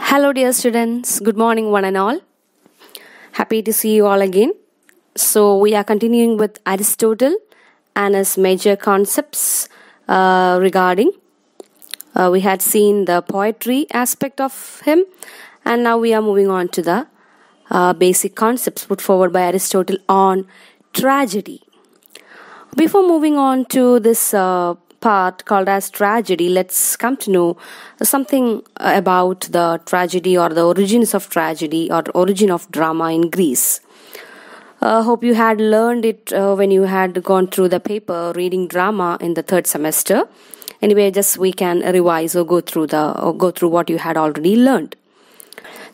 Hello, dear students. Good morning, one and all. Happy to see you all again. So, we are continuing with Aristotle and his major concepts uh, regarding. Uh, we had seen the poetry aspect of him, and now we are moving on to the uh, basic concepts put forward by Aristotle on tragedy. Before moving on to this uh, part called as tragedy, let's come to know something about the tragedy or the origins of tragedy or origin of drama in Greece. Uh, hope you had learned it uh, when you had gone through the paper reading drama in the third semester. Anyway, just we can revise or go through the or go through what you had already learned.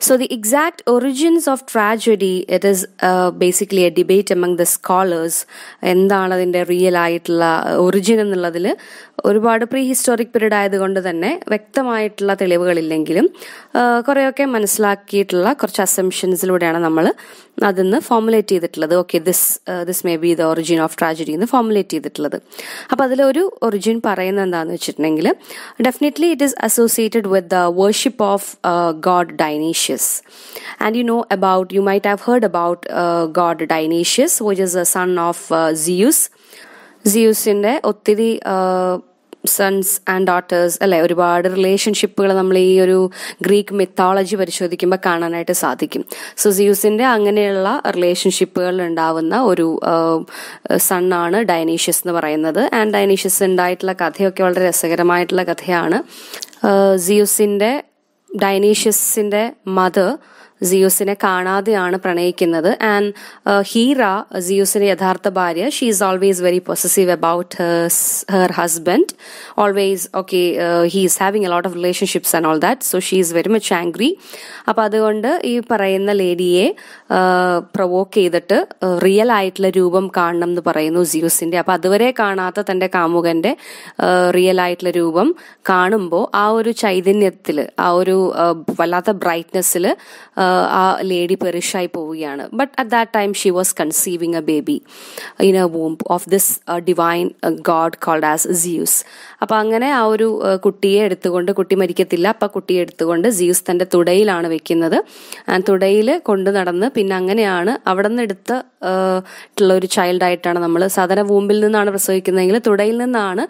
So the exact origins of tragedy it is uh, basically a debate among the scholars എന്താണ് അതിൻ്റെ real ആയിട്ടുള്ള origin എന്നുള്ളതിൽ ഒരുപാട് pre historic period ആയതുകൊണ്ട് തന്നെ വ്യക്തമായിട്ടുള്ള തെളിവുകളില്ലെങ്കിലും കുറേയൊക്കെ മനസ്സിലാക്കിയിട്ടുള്ള കുറച്ച് അസംഷൻസിലൂടെയാണ് നമ്മൾ അതിന്ന് ഫോമുലേറ്റ് ചെയ്തിട്ടുള്ളത് okay this this may be the origin of tragedy എന്ന് ഫോമുലേറ്റ് ചെയ്തിട്ടുള്ളത് അപ്പോൾ അതിലൊരു ഒറിജിൻ പറയുന്നത് എന്താണെന്ന് വെച്ചിട്ടുണ്ടെങ്കിൽ definitely it is associated with the worship of god Dionysus and you know about you might have heard about god Dionysus which is a son of Zeus സിയൂസിൻ്റെ ഒത്തിരി uh, sons and daughters അല്ലെ ഒരുപാട് റിലേഷൻഷിപ്പുകൾ നമ്മൾ ഈ ഒരു Greek mythology പരിശോധിക്കുമ്പോൾ കാണാനായിട്ട് സാധിക്കും സുസിയൂസിന്റെ അങ്ങനെയുള്ള റിലേഷൻഷിപ്പുകൾ ഉണ്ടാവുന്ന ഒരു സണ്ണാണ് ഡയനീഷ്യസ് എന്ന് പറയുന്നത് ആൻഡ് ഡയനീഷ്യസ് ഉണ്ടായിട്ടുള്ള കഥയൊക്കെ വളരെ രസകരമായിട്ടുള്ള കഥയാണ് സിയൂസിന്റെ ഡൈനീഷ്യസിന്റെ മത സിയൂസിനെ കാണാതെയാണ് പ്രണയിക്കുന്നത് ആൻഡ് uh, ഹീറ സിയൂസിന്റെ യഥാർത്ഥ ഭാര്യ she is always very possessive about her husband always okay he is having a lot of relationships and all that so she is very much angry അപ്പോൾ അതുകൊണ്ട് ഈ പറയുന്ന ലേഡിയെ പ്രൊവോക്ക് uh, ചെയ്തിട്ട് real uh, ആയിട്ടുള്ള രൂപം കാണണം എന്ന് പറയുന്നു സിയൂസിന്റെ അപ്പോൾ അതുവരെ കാണാത്ത തന്റെ കാമുകന്റെ റിയൽ ആയിട്ടുള്ള രൂപം കാണുമ്പോൾ ആ ഒരു ചൈതന്യത്തിൽ ആ ഒരു വല്ലാത്ത ബ്രൈറ്റ്നെസ്സിൽ ആ ലേഡി പെറിഷായി പോവുകയാണ് but at that time she was conceiving a baby in a womb of this divine god called as Zeus അപ്പോൾ അങ്ങനെ ആ ഒരു uh, കുട്ടിയെ എടുത്തുകൊണ്ട് കുട്ടി മരിക്കത്തില്ല അപ്പം കുട്ടിയെ എടുത്തുകൊണ്ട് സിയൂസ് തൻ്റെ തുടയിലാണ് വെക്കുന്നത് തുടയിൽ കൊണ്ടു നടന്ന് പിന്നെ അങ്ങനെയാണ് അവിടെ നിന്ന് എടുത്ത uh, ഒരു ചൈൽഡായിട്ടാണ് നമ്മൾ സാധാരണ വൂമ്പിൽ നിന്നാണ് പ്രസവിക്കുന്നതെങ്കിൽ തുടയിൽ നിന്നാണ്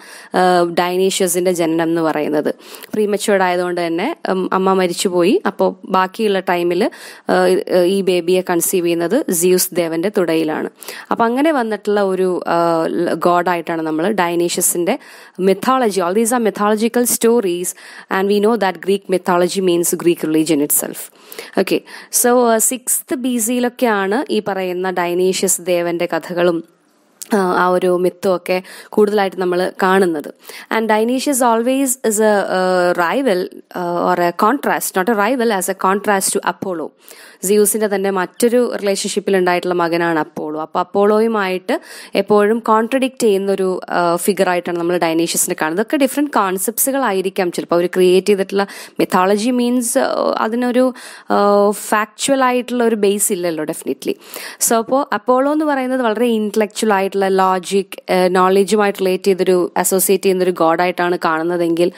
ഡൈനീഷ്യസിന്റെ uh, ജനനം എന്ന് പറയുന്നത് പ്രീമച്ചുവേർഡ് ആയതുകൊണ്ട് തന്നെ അമ്മ മരിച്ചുപോയി അപ്പോൾ ബാക്കിയുള്ള ടൈമിൽ ഈ ബേബിയെ കൺസീവ് ചെയ്യുന്നത് സിയൂസ് ദേവന്റെ തുടയിലാണ് അപ്പൊ അങ്ങനെ വന്നിട്ടുള്ള ഒരു ഗോഡായിട്ടാണ് നമ്മൾ ഡൈനേഷ്യസിന്റെ mythology all these are mythological stories and we know that Greek mythology means Greek religion itself okay so six B സിയിലൊക്കെയാണ് ഈ പറയുന്ന ഡൈനേഷ്യസ് ദേവന്റെ കഥകളും ആ ഒരു മിത്തുമൊക്കെ കൂടുതലായിട്ട് നമ്മൾ കാണുന്നത് and Dionysus always is a rival or a contrast not a rival as a contrast to Apollo സിയൂസിൻ്റെ തന്നെ മറ്റൊരു റിലേഷൻഷിപ്പിൽ ഉണ്ടായിട്ടുള്ള മകനാണ് അപ്പോളോ അപ്പോൾ അപ്പോളോയുമായിട്ട് എപ്പോഴും കോൺട്രഡിക്റ്റ് ചെയ്യുന്നൊരു ഫിഗറായിട്ടാണ് നമ്മൾ ഡൈനേഷ്യസിനെ കാണുന്നത് ഒക്കെ ഡിഫറെൻറ്റ് കോൺസെപ്റ്റ്സുകളായിരിക്കാം ചിലപ്പോൾ അവർ ക്രിയേറ്റ് ചെയ്തിട്ടുള്ള മെത്തോളജി മീൻസ് അതിനൊരു ഫാക്ച്വൽ ആയിട്ടുള്ള ഒരു ബേസ് ഇല്ലല്ലോ ഡെഫിനറ്റ്ലി സോ അപ്പോൾ അപ്പോളോ എന്ന് പറയുന്നത് വളരെ ഇൻറ്റലക്ച്വൽ ആയിട്ടുള്ള ലോജിക് നോളജുമായിട്ട് റിലേറ്റ് ചെയ്തൊരു അസോസിയേറ്റ് ചെയ്യുന്നൊരു ഗോഡായിട്ടാണ് കാണുന്നതെങ്കിൽ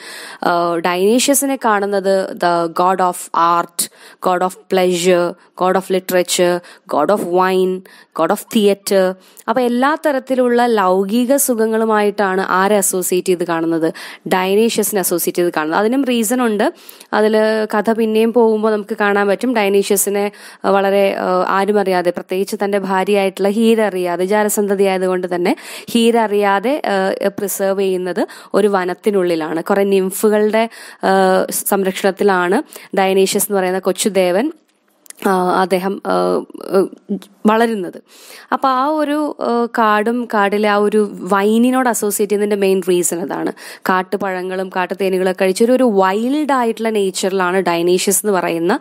ഡൈനേഷ്യസിനെ കാണുന്നത് the god of art god of pleasure god of literature god of wine god of theatre അപ്പം എല്ലാ തരത്തിലുള്ള ലൗകിക സുഖങ്ങളുമായിട്ടാണ് ആരെ അസോസിയേറ്റ് ചെയ്ത് കാണുന്നത് ഡൈനേഷ്യസിനെ അസോസിയേറ്റ് ചെയ്ത് കാണുന്നത് അതിനും റീസൺ ഉണ്ട് അതിൽ കഥ പിന്നെയും പോകുമ്പോൾ നമുക്ക് കാണാൻ പറ്റും ഡൈനേഷ്യസിനെ വളരെ ആരും അറിയാതെ പ്രത്യേകിച്ച് തൻ്റെ ഭാര്യയായിട്ടുള്ള ഹീര അറിയാതെ ജാരസന്തതി ആയതുകൊണ്ട് തന്നെ ഹീര അറിയാതെ പ്രിസേർവ് ചെയ്യുന്നത് ഒരു വനത്തിനുള്ളിലാണ് കുറേ നിംഫുകളുടെ സംരക്ഷണത്തിലാണ് ഡൈനേഷ്യസ് എന്ന് പറയുന്ന കൊച്ചുദേവൻ അദ്ദേഹം വളരുന്നത് അപ്പോൾ ആ ഒരു കാടും കാടിലെ ആ ഒരു വൈനിനോട് അസോസിയേറ്റ് ചെയ്യുന്നതിൻ്റെ മെയിൻ റീസൺ അതാണ് കാട്ടുപഴങ്ങളും കാട്ടുതേനുകളൊക്കെ കഴിച്ചൊരു ഒരു വൈൽഡ് ആയിട്ടുള്ള നേച്ചറിലാണ് ഡൈനേഷ്യസ് എന്ന് പറയുന്ന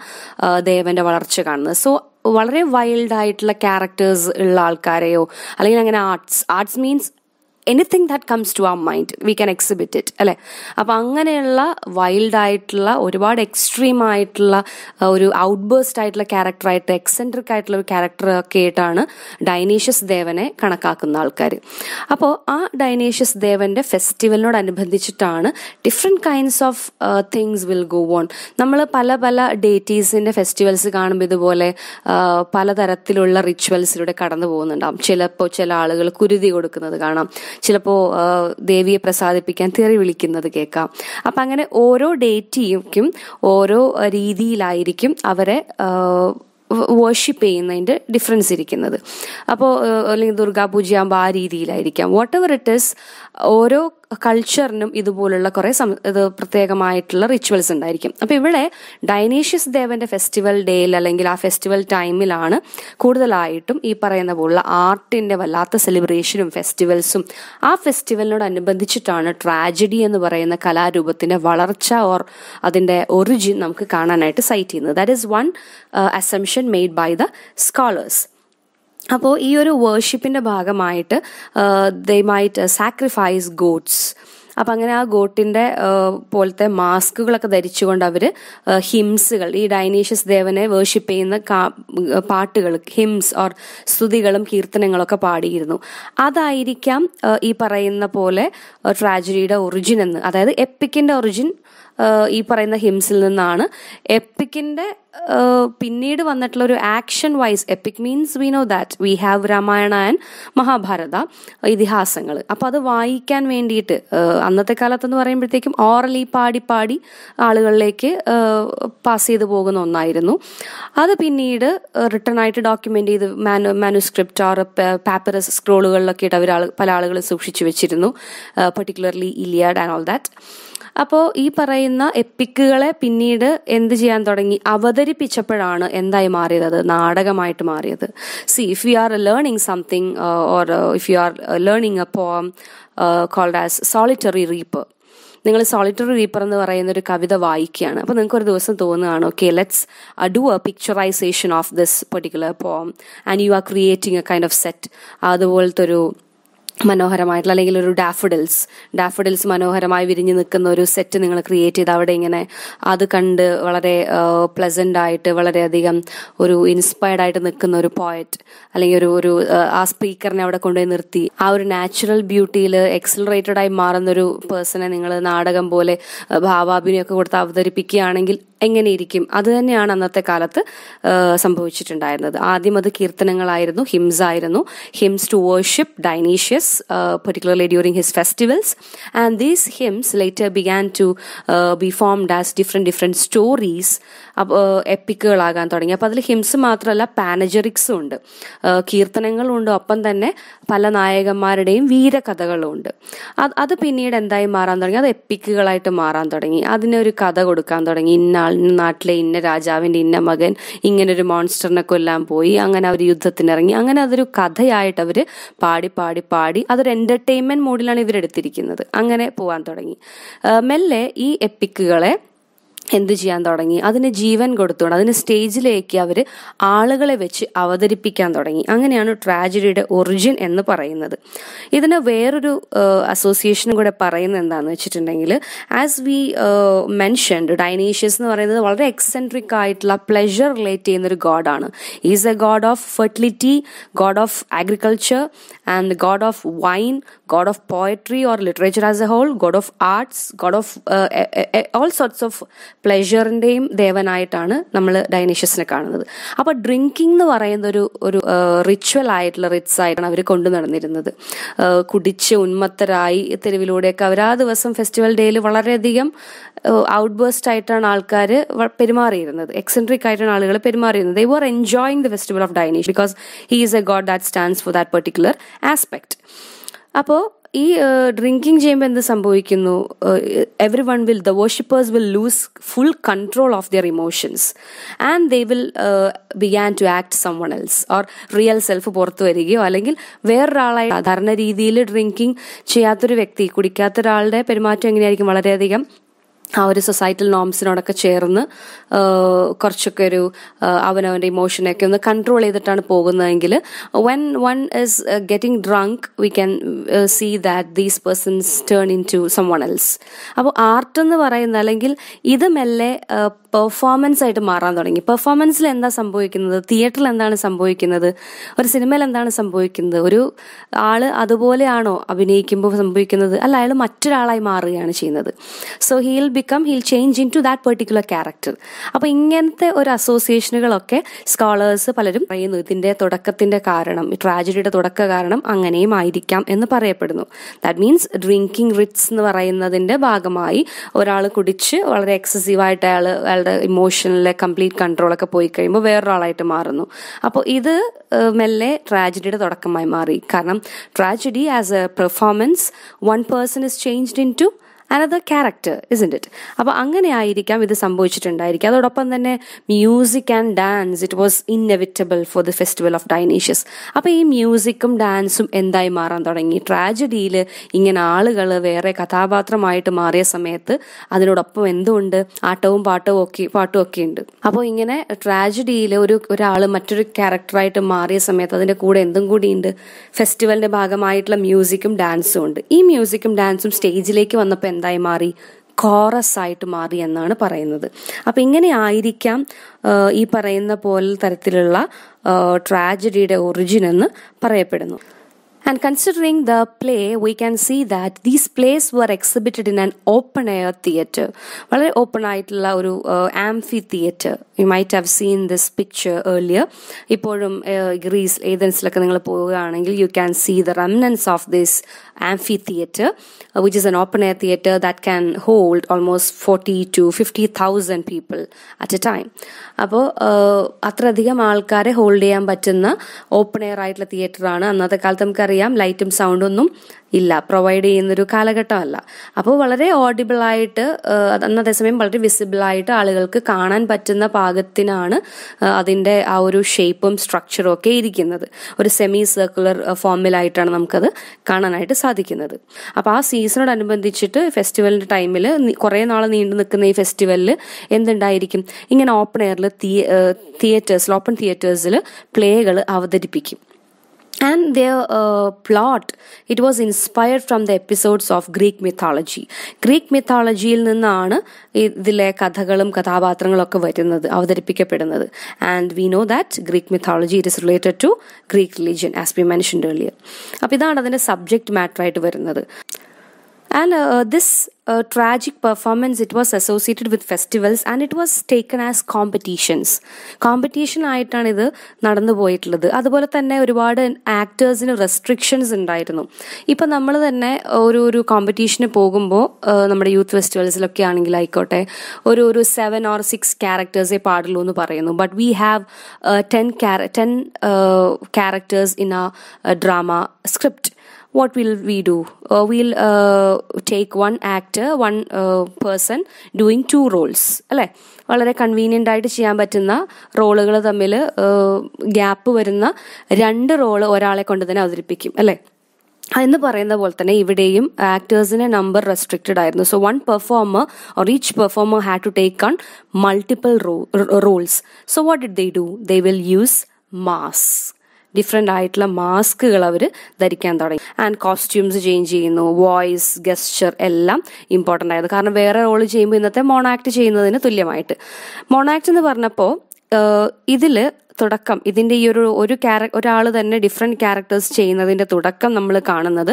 ദേവന്റെ വളർച്ച കാണുന്നത് സോ വളരെ വൈൽഡ് ആയിട്ടുള്ള ക്യാരക്ടേഴ്സ് ഉള്ള ആൾക്കാരെയോ അല്ലെങ്കിൽ അങ്ങനെ arts arts means anything that comes to our mind we can exhibit it അല്ലേ അപ്പോൾ അങ്ങനെയുള്ള വൈൽഡ് ആയിട്ടുള്ള ഒരുപാട് എക്സ്ട്രീം ആയിട്ടുള്ള ഒരു ഔട്ട് ബേസ്റ്റ് ആയിട്ടുള്ള ക്യാരക്ടറായിട്ട് എക്സെൻട്രിക് ആയിട്ടുള്ള ഒരു ക്യാരക്ടർ ഒക്കെ ആയിട്ടാണ് ഡൈനീഷ്യസ് ദേവനെ കണക്കാക്കുന്ന ആൾക്കാർ അപ്പോൾ ആ ഡൈനീഷ്യസ് ദേവന്റെ ഫെസ്റ്റിവലിനോടനുബന്ധിച്ചിട്ടാണ് different kinds of things will go on നമ്മൾ പല പല ഡേറ്റീസിൻ്റെ ഫെസ്റ്റിവൽസ് കാണുമ്പോൾ ഇതുപോലെ പലതരത്തിലുള്ള റിച്വൽസിലൂടെ കടന്നു പോകുന്നുണ്ടാവും ചിലപ്പോൾ ചില ആളുകൾ കുരുതി കൊടുക്കുന്നത് കാണാം ചിലപ്പോൾ ദേവിയെ പ്രസാദിപ്പിക്കാൻ തെറി വിളിക്കുന്നത് കേൾക്കാം അപ്പം അങ്ങനെ ഓരോ ഡേറ്റിക്കും ഓരോ രീതിയിലായിരിക്കും അവരെ വർഷിപ്പ് ചെയ്യുന്നതിൻ്റെ ഡിഫറൻസ് ഇരിക്കുന്നത് അപ്പോൾ അല്ലെങ്കിൽ ദുർഗാപൂജയാകുമ്പോൾ ആ രീതിയിലായിരിക്കാം വാട്ട് എവർ ഇറ്റ് ഇസ് ഓരോ കൾച്ചറിനും ഇതുപോലുള്ള കുറേ ഇത് പ്രത്യേകമായിട്ടുള്ള റിച്വൽസ് ഉണ്ടായിരിക്കും അപ്പോൾ ഇവിടെ ഡൈനേഷ്യസ് ദേവന്റെ ഫെസ്റ്റിവൽ ഡേയിൽ അല്ലെങ്കിൽ ആ ഫെസ്റ്റിവൽ ടൈമിലാണ് കൂടുതലായിട്ടും ഈ പറയുന്ന പോലുള്ള ആർട്ടിന്റെ വല്ലാത്ത സെലിബ്രേഷനും ഫെസ്റ്റിവൽസും ആ ഫെസ്റ്റിവലിനോടനുബന്ധിച്ചിട്ടാണ് ട്രാജഡി എന്ന് പറയുന്ന കലാരൂപത്തിന്റെ വളർച്ച ഓർ അതിന്റെ ഒറിജിൻ നമുക്ക് കാണാനായിട്ട് സൈറ്റ് ചെയ്യുന്നത് that is one assumption made by the scholars അപ്പോൾ ഈ ഒരു വേർഷിപ്പിൻ്റെ ഭാഗമായിട്ട് ദേ മൈറ്റ് സാക്രിഫൈസ് ഗോഡ്സ് അപ്പം അങ്ങനെ ആ ഗോട്ടിൻ്റെ പോലത്തെ മാസ്കുകളൊക്കെ ധരിച്ചുകൊണ്ട് അവർ ഹിംസുകൾ ഈ ഡൈനീഷ്യസ് ദേവനെ വേർഷിപ്പ് ചെയ്യുന്ന പാട്ടുകൾ ഹിംസ് ഓർ സ്തുതികളും കീർത്തനങ്ങളൊക്കെ പാടിയിരുന്നു അതായിരിക്കാം ഈ പറയുന്ന പോലെ ട്രാജഡിയുടെ ഒറിജിൻ എന്ന് അതായത് എപ്പിക്കിൻ്റെ ഒറിജിൻ ഈ പറയുന്ന ഹിംസിൽ നിന്നാണ് എപ്പിക്കിന്റെ പിന്നീട് വന്നിട്ടുള്ള ഒരു action wise epic means we know that we have Ramayana and Mahabharata ഇതിഹാസങ്ങൾ അപ്പോൾ അത് വായിക്കാൻ വേണ്ടിയിട്ട് അന്നത്തെ കാലത്തെന്ന് പറയുമ്പോഴത്തേക്കും ഓറലി പാടി പാടി ആളുകളിലേക്ക് പാസ് ചെയ്തു പോകുന്ന ഒന്നായിരുന്നു അത് പിന്നീട് റിട്ടേൺ ആയിട്ട് ഡോക്യുമെന്റ് ചെയ്ത് മാനു മാനുസ്ക്രിപ്റ്റ് ഓർ പേപ്പറസ് സ്ക്രോളുകളിലൊക്കെ ഇട്ട് അവർ പല ആളുകൾ സൂക്ഷിച്ചു വെച്ചിരുന്നു particularly Iliad and all that അപ്പോ ഈ പറയുന്ന എപ്പിക്കുകളെ പിന്നീട് എന്ത് ചെയ്യാൻ തുടങ്ങി അവതരിപ്പിച്ചപ്പോഴാണ് എന്തായി മാറിയത് നാടകമായിട്ട് മാറിയത് see if you are learning something or if you are learning a poem called as solitary reap നിങ്ങൾ സോളിറ്ററി റീപ്പർ എന്ന് പറയുന്ന ഒരു കവിത വായിക്കുകയാണ് അപ്പോൾ നിങ്ങൾക്ക് ഒരു ദിവസം തോന്നുകയാണ് okay let's do a picturization of this particular poem and you are creating a kind of set അതുപോലത്തെ ഒരു മനോഹരമായിട്ടുള്ള അല്ലെങ്കിൽ ഒരു ഡാഫഡിൽസ് ഡാഫഡിൽസ് മനോഹരമായി വിരിഞ്ഞു നിൽക്കുന്ന ഒരു സെറ്റ് നിങ്ങൾ ക്രിയേറ്റ് ചെയ്ത് അവിടെ ഇങ്ങനെ അത് കണ്ട് വളരെ പ്ലസൻ്റ് ആയിട്ട് വളരെയധികം ഒരു ഇൻസ്പയർഡ് ആയിട്ട് നിൽക്കുന്ന ഒരു പോയറ്റ് അല്ലെങ്കിൽ ഒരു ഒരു ആ സ്പീക്കറിനെ അവിടെ കൊണ്ടുപോയി നിർത്തി ആ ഒരു നാച്ചുറൽ ബ്യൂട്ടിയിൽ എക്സിലറേറ്റഡ് ആയി മാറുന്ന ഒരു പേഴ്സണെ നിങ്ങൾ നാടകം പോലെ ഭാവാഭിനിയൊക്കെ കൊടുത്ത് അവതരിപ്പിക്കുകയാണെങ്കിൽ എങ്ങനെയിരിക്കും അത് തന്നെയാണ് അന്നത്തെ കാലത്ത് സംഭവിച്ചിട്ടുണ്ടായിരുന്നത് ആദ്യം അത് കീർത്തനങ്ങളായിരുന്നു ഹിംസ് ആയിരുന്നു hymns to worship Dionysus particularly during his festivals and these hymns later began to be formed as different different stories എപ്പിക്കുകളാകാൻ തുടങ്ങി അപ്പോൾ അതിൽ ഹിംസ് മാത്രമല്ല പാനജറിക്സും ഉണ്ട് കീർത്തനങ്ങളുണ്ട് ഒപ്പം തന്നെ പല നായകന്മാരുടെയും വീരകഥകളും ഉണ്ട് അത് അത് പിന്നീട് എന്തായി മാറാൻ തുടങ്ങി അത് എപ്പിക്കുകളായിട്ട് മാറാൻ തുടങ്ങി അതിനൊരു കഥ കൊടുക്കാൻ തുടങ്ങി ഇന്ന നാട്ടിലെ ഇന്ന രാജാവിൻ്റെ ഇന്ന മകൻ ഇങ്ങനൊരു മോൺസ്റ്ററിനെ കൊല്ലാൻ പോയി അങ്ങനെ അവർ യുദ്ധത്തിനിറങ്ങി അങ്ങനെ അതൊരു കഥയായിട്ട് അവർ പാടി പാടി പാടി അതൊരു എൻ്റർടൈൻമെൻറ്റ് മൂഡിലാണ് ഇവരെടുത്തിരിക്കുന്നത് അങ്ങനെ പോകാൻ തുടങ്ങി മെല്ലെ ഈ എപ്പിക്കുകളെ എന്ത് ചെയ്യാൻ തുടങ്ങി അതിന് ജീവൻ കൊടുത്തുകൊണ്ട് അതിന് സ്റ്റേജിലേക്ക് അവർ ആളുകളെ വെച്ച് അവതരിപ്പിക്കാൻ തുടങ്ങി അങ്ങനെയാണ് ട്രാജഡിയുടെ ഒറിജിൻ എന്ന് പറയുന്നത് ഇതിന് വേറൊരു അസോസിയേഷനും കൂടെ പറയുന്നത് എന്താണെന്ന് വെച്ചിട്ടുണ്ടെങ്കിൽ ആസ് വി മെൻഷൻഡ് ഡൈനീഷ്യസ് എന്ന് പറയുന്നത് വളരെ എക്സെൻട്രിക് ആയിട്ടുള്ള പ്ലെഷർ റിലേറ്റ് ചെയ്യുന്ന ഒരു ഗോഡാണ് is a god of fertility god of agriculture and the god of wine, god of poetry or literature as a whole, god of arts, god of uh, a, e, a, e, e, all sorts of പ്ലഷറിൻ്റെയും ദേവനായിട്ടാണ് നമ്മൾ ഡൈനീഷ്യസിനെ കാണുന്നത് അപ്പോൾ drinking എന്ന് പറയുന്ന ഒരു ഒരു റിച്വൽ ആയിട്ടുള്ള റിറ്റ്സ് ആയിട്ടാണ് അവർ കൊണ്ടു നടന്നിരുന്നത് കുടിച്ച് ഉന്മത്തരായി തെരുവിലൂടെയൊക്കെ അവർ ആ ദിവസം ഫെസ്റ്റിവൽ ഡേയിൽ വളരെയധികം ഔട്ട് ബേസ്റ്റ് ആയിട്ടാണ് ആൾക്കാർ പെരുമാറിയിരുന്നത് എക്സെൻട്രിക് ആയിട്ടാണ് ആളുകൾ പെരുമാറിയിരുന്നത് they were enjoying the festival of Dionysus because he is a god that stands for that particular aspect അപ്പോൾ ഈ ഡ്രിങ്കിങ് ചെയ്യുമ്പോൾ എന്ത് സംഭവിക്കുന്നു everyone will the worshippers will lose full control of their emotions and they will began to act someone else or real self പുറത്തു വരികയോ അല്ലെങ്കിൽ വേറൊരാളായി സാധാരണ രീതിയിൽ ഡ്രിങ്കിങ് ചെയ്യാത്തൊരു വ്യക്തി കുടിക്കാത്ത ഒരാളുടെ പെരുമാറ്റം എങ്ങനെയായിരിക്കും വളരെയധികം ആ ഒരു സൊസൈറ്റൽ നോംസിനോടൊക്കെ ചേർന്ന് കുറച്ചൊക്കെ ഒരു അവനവൻ്റെ ഇമോഷനെയൊക്കെ ഒന്ന് കൺട്രോൾ ചെയ്തിട്ടാണ് പോകുന്നതെങ്കിൽ when one is getting drunk we can see that these persons turn into someone else അപ്പോൾ ആർട്ട് എന്ന് പറയുന്ന അല്ലെങ്കിൽ ഇത് മെല്ലെ പെർഫോമൻസ് ആയിട്ട് മാറാൻ തുടങ്ങി പെർഫോമൻസിൽ എന്താ സംഭവിക്കുന്നത് തിയേറ്ററിൽ എന്താണ് സംഭവിക്കുന്നത് ഒരു സിനിമയിൽ എന്താണ് സംഭവിക്കുന്നത് ഒരു ആള് അതുപോലെയാണോ അഭിനയിക്കുമ്പോൾ സംഭവിക്കുന്നത് അല്ല അയാൾ മറ്റൊരാളായി മാറുകയാണ് ചെയ്യുന്നത് so he'll become he'll change into that particular character അപ്പോൾ ഇങ്ങനത്തെ ഒരു അസോസിയേഷനുകളൊക്കെ സ്കോളേഴ്സ് പലരും പറയുന്നു ഇതിൻ്റെ തുടക്കത്തിൻ്റെ കാരണം ട്രാജഡിയുടെ തുടക്ക കാരണം അങ്ങനെയും ആയിരിക്കാം എന്ന് പറയപ്പെടുന്നു ദാറ്റ് മീൻസ് ഡ്രിങ്കിങ് റിറ്റ്സ് എന്ന് പറയുന്നതിൻ്റെ ഭാഗമായി ഒരാൾ കുടിച്ച് വളരെ എക്സസീവായിട്ട് അയാൾ അയാളുടെ ഇമോഷനിലെ കംപ്ലീറ്റ് കൺട്രോളൊക്കെ പോയി കഴിയുമ്പോൾ വേറൊരാളായിട്ട് മാറുന്നു അപ്പോൾ ഇത് മെല്ലെ ട്രാജഡിയുടെ തുടക്കമായി മാറി കാരണം tragedy as a performance one person is changed into another character isn't it അപ്പോൾ അങ്ങനെ ആയിരിക്കാം ഇത് സംഭവിച്ചിട്ടുണ്ടായിരിക്കും അതോടൊപ്പം തന്നെ music and dance it was inevitable for the festival of Dionysus അപ്പോൾ ഈ മ്യൂസിക്കും ഡാൻസും എന്തായി മാറാൻ തുടങ്ങി ട്രാജഡിയിൽ ഇങ്ങനെ ആളുകൾ വേറെ കഥാപാത്രമായിട്ട് മാറിയ സമയത്ത് അതിനോടൊപ്പം എന്തുണ്ട് ആട്ടവും പാട്ടവും ഒക്കെ പാട്ടും ഒക്കെ ഉണ്ട് അപ്പോൾ ഇങ്ങനെ ട്രാജഡിയിൽ ഒരു ഒരാൾ മറ്റൊരു ക്യാരക്ടറായിട്ട് മാറിയ സമയത്ത് അതിൻ്റെ കൂടെ എന്തും കൂടി ഉണ്ട് ഫെസ്റ്റിവലിൻ്റെ ഭാഗമായിട്ടുള്ള മ്യൂസിക്കും ഡാൻസും ഉണ്ട് ഈ മ്യൂസിക്കും ഡാൻസും സ്റ്റേജിലേക്ക് വന്നപ്പോൾ എന്തായി മാറി കോറസ് ആയിട്ട് മാറി എന്നാണ് പറയുന്നത് അപ്പൊ ഇങ്ങനെ ആയിരിക്കാം ഈ പറയുന്ന പോലെ തരത്തിലുള്ള ട്രാജഡിയുടെ ഒറിജിൻ എന്ന് പറയപ്പെടുന്നു And considering the play, we can see that these plays were exhibited in an open air theatre. വളരെ ഓപ്പൺ ആയിട്ടുള്ള ഒരു amphitheatre you might have seen this picture earlier ഇപ്പോഴും ഗ്രീസ് ഏതൻസിലൊക്കെ നിങ്ങൾ പോവുകയാണെങ്കിൽ you can see the remnants of this amphitheatre which is an open air theatre that can hold almost forty to fifty thousand people at a time അപ്പോൾ അത്രയധികം ആൾക്കാരെ hold ചെയ്യാൻ പറ്റുന്ന open air ആയിട്ടുള്ള തിയേറ്ററാണ് അന്നത്തെ കാലത്ത് നമുക്കറിയാം നമുക്കറിയാം ലൈറ്റും സൗണ്ടൊന്നും ഇല്ല പ്രൊവൈഡ് ചെയ്യുന്നൊരു കാലഘട്ടമല്ല അപ്പോൾ വളരെ ഓഡിബിളായിട്ട് അതേസമയം വളരെ വിസിബിളായിട്ട് ആളുകൾക്ക് കാണാൻ പറ്റുന്ന പാകത്തിനാണ് അതിൻ്റെ ആ ഒരു ഷേപ്പും സ്ട്രക്ചറും ഒക്കെ ഇരിക്കുന്നത് ഒരു സെമി സർക്കുലർ ഫോമിലായിട്ടാണ് നമുക്കത് കാണാനായിട്ട് സാധിക്കുന്നത് അപ്പോൾ ആ സീസണോടനുബന്ധിച്ചിട്ട് ഫെസ്റ്റിവലിൻ്റെ ടൈമിൽ കുറേ നാൾ നീണ്ടു നിൽക്കുന്ന ഈ ഫെസ്റ്റിവലിൽ എന്തുണ്ടായിരിക്കും ഇങ്ങനെ ഓപ്പൺ എയറിൽ തിയേറ്റേഴ്സിൽ ഓപ്പൺ തിയേറ്റേഴ്സിൽ പ്ലേകൾ അവതരിപ്പിക്കും and their uh, plot it was inspired from the episodes of Greek mythology Greek മിത്തോളജിയിൽ നിന്നാണ് ഇതിലെ കഥകളും കഥാപാത്രങ്ങളും ഒക്കെ വരുന്നത് അവതരിപ്പിക്കപ്പെടുന്നത് and we know that Greek mythology it is related to Greek religion as be mention earlier അപ്പോൾ ഇതാണ് അതിൻ്റെ സബ്ജക്റ്റ് മാറ്ററായിട്ട് വരുന്നത് and uh, uh, this uh, tragic performance it was associated with festivals and it was taken as competitions competition ആയിട്ടാണ് ഇത് നടന്നു പോയിട്ടുള്ളത് അതുപോലെ തന്നെ ഒരുപാട് ആക്ടേഴ്സിന് റെസ്ട്രിക്ഷൻസ് ഉണ്ടായിരുന്നു ഇപ്പം നമ്മൾ തന്നെ ഒരു ഒരു കോമ്പറ്റീഷന് പോകുമ്പോൾ നമ്മുടെ യൂത്ത് ഫെസ്റ്റിവൽസിലൊക്കെ ആണെങ്കിൽ ആയിക്കോട്ടെ ഒരു ഒരു സെവൻ ഓർ സിക്സ് ക്യാരക്ടേഴ്സേ പാടുള്ളൂ എന്ന് പറയുന്നു but we have ten chara ten characters in a drama script what will we do? Uh, we'll uh, take one actor, one uh, person doing two roles. അല്ലേ വളരെ convenient ആയിട്ട് ചെയ്യാൻ പറ്റുന്ന റോളുകൾ തമ്മിൽ ഗ്യാപ്പ് വരുന്ന രണ്ട് റോള് ഒരാളെ കൊണ്ട് തന്നെ അവതരിപ്പിക്കും അല്ലേ എന്ന് പറയുന്ന പോലെ തന്നെ ഇവിടെയും ആക്ടേഴ്സിന്റെ നമ്പർ റെസ്ട്രിക്റ്റഡ് ആയിരുന്നു so one performer or each performer had to take on multiple roles so what did they do they will use mask different ആയിട്ടുള്ള മാസ്കുകൾ അവർ ധരിക്കാൻ തുടങ്ങി ആൻഡ് കോസ്റ്റ്യൂംസ് ചേഞ്ച് ചെയ്യുന്നു വോയിസ് ഗസ്റ്റർ എല്ലാം ഇമ്പോർട്ടൻ്റ് ആയിരുന്നു കാരണം വേറെ റോൾ ചെയ്യുമ്പോൾ ഇന്നത്തെ മോണാക്ട് ചെയ്യുന്നതിന് തുല്യമായിട്ട് മോണാക്ട് എന്ന് പറഞ്ഞപ്പോൾ ഇതിൽ തുടക്കം ഇതിൻ്റെ ഈ ഒരു ഒരു ഒരാൾ തന്നെ ഡിഫറെൻറ്റ് ക്യാരക്ടേഴ്സ് ചെയ്യുന്നതിൻ്റെ തുടക്കം നമ്മൾ കാണുന്നത്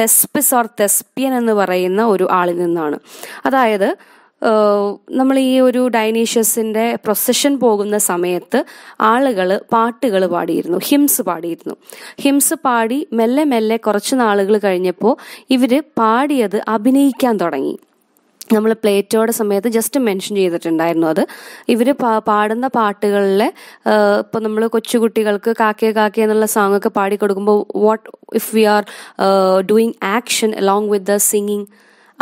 തെസ്പിസ് ഓർ തെസ്പിയൻ എന്ന് പറയുന്ന ഒരു ആളിൽ നിന്നാണ് അതായത് നമ്മൾ ഈ ഒരു ഡൈനീഷ്യസിൻ്റെ പ്രൊസഷൻ പോകുന്ന സമയത്ത് ആളുകൾ പാട്ടുകൾ പാടിയിരുന്നു ഹിംസ് പാടിയിരുന്നു ഹിംസ് പാടി മെല്ലെ മെല്ലെ കുറച്ച് നാളുകൾ കഴിഞ്ഞപ്പോൾ ഇവർ പാടിയത് അഭിനയിക്കാൻ തുടങ്ങി നമ്മൾ പ്ലേറ്റോയുടെ സമയത്ത് ജസ്റ്റ് മെൻഷൻ ചെയ്തിട്ടുണ്ടായിരുന്നു അത് ഇവർ പാടുന്ന പാട്ടുകളിലെ ഇപ്പോൾ നമ്മൾ കൊച്ചുകുട്ടികൾക്ക് കാക്കേ കാക്കേ എന്നുള്ള സോങ് ഒക്കെ പാടി കൊടുക്കുമ്പോൾ what if we are doing action along with the singing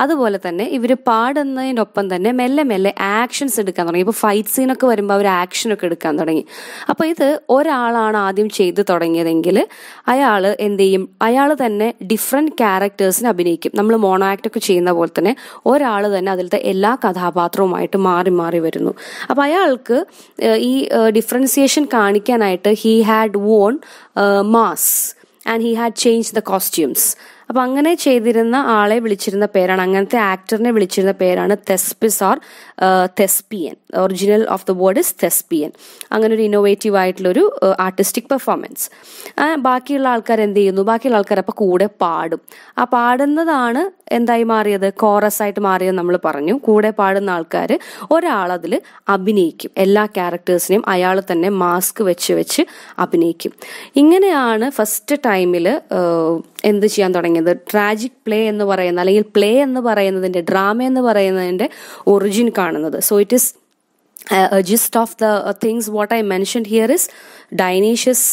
അതുപോലെ തന്നെ ഇവർ പാടുന്നതിനൊപ്പം തന്നെ മെല്ലെ മെല്ലെ ആക്ഷൻസ് എടുക്കാൻ തുടങ്ങി ഇപ്പോൾ ഫൈറ്റ് സീനൊക്കെ വരുമ്പോൾ അവർ ആക്ഷനൊക്കെ എടുക്കാൻ തുടങ്ങി അപ്പോൾ ഇത് ഒരാളാണ് ആദ്യം ചെയ്തു തുടങ്ങിയതെങ്കിൽ അയാൾ എന്ത് ചെയ്യും അയാൾ തന്നെ ഡിഫറെൻറ്റ് ക്യാരക്ടേഴ്സിനെ അഭിനയിക്കും നമ്മൾ മോണോ ആക്ട് ഒക്കെ ചെയ്യുന്ന പോലെ തന്നെ ഒരാൾ തന്നെ അതിലത്തെ എല്ലാ കഥാപാത്രവുമായിട്ട് മാറി മാറി വരുന്നു അപ്പോൾ അയാൾക്ക് ഈ ഡിഫറൻസിയേഷൻ കാണിക്കാനായിട്ട് he had worn mask and he had change the costumes അപ്പോൾ അങ്ങനെ ചെയ്തിരുന്ന ആളെ വിളിച്ചിരുന്ന പേരാണ് അങ്ങനത്തെ ആക്ടറിനെ വിളിച്ചിരുന്ന പേരാണ് Thespis or thespian original of the word is thespian അങ്ങനെ ഒരു ഇന്നോവേറ്റീവ് ആയിട്ടുള്ളൊരു ആർട്ടിസ്റ്റിക് പെർഫോമൻസ് ബാക്കിയുള്ള ആൾക്കാർ എന്ത് ചെയ്യുന്നു ബാക്കിയുള്ള ആൾക്കാർ അപ്പോൾ കൂടെ പാടും ആ പാടുന്നതാണ് എന്തായി മാറിയത് കോറസ് ആയിട്ട് മാറിയത് നമ്മൾ പറഞ്ഞു കൂടെ പാടുന്ന ആൾക്കാർ ഒരാളതിൽ അഭിനയിക്കും എല്ലാ ക്യാരക്ടേഴ്സിനെയും അയാൾ തന്നെ മാസ്ക് വെച്ച് വെച്ച് അഭിനയിക്കും ഇങ്ങനെയാണ് ഫസ്റ്റ് ടൈമിൽ എന്ത് ചെയ്യാൻ തുടങ്ങിയത് ട്രാജിക് പ്ലേ എന്ന് പറയുന്ന അല്ലെങ്കിൽ പ്ലേ എന്ന് പറയുന്നതിൻ്റെ ഡ്രാമ എന്ന് പറയുന്നതിൻ്റെ ഒറിജിൻ കാണുന്നത് so it is gist of the things what I mention here is Dionysus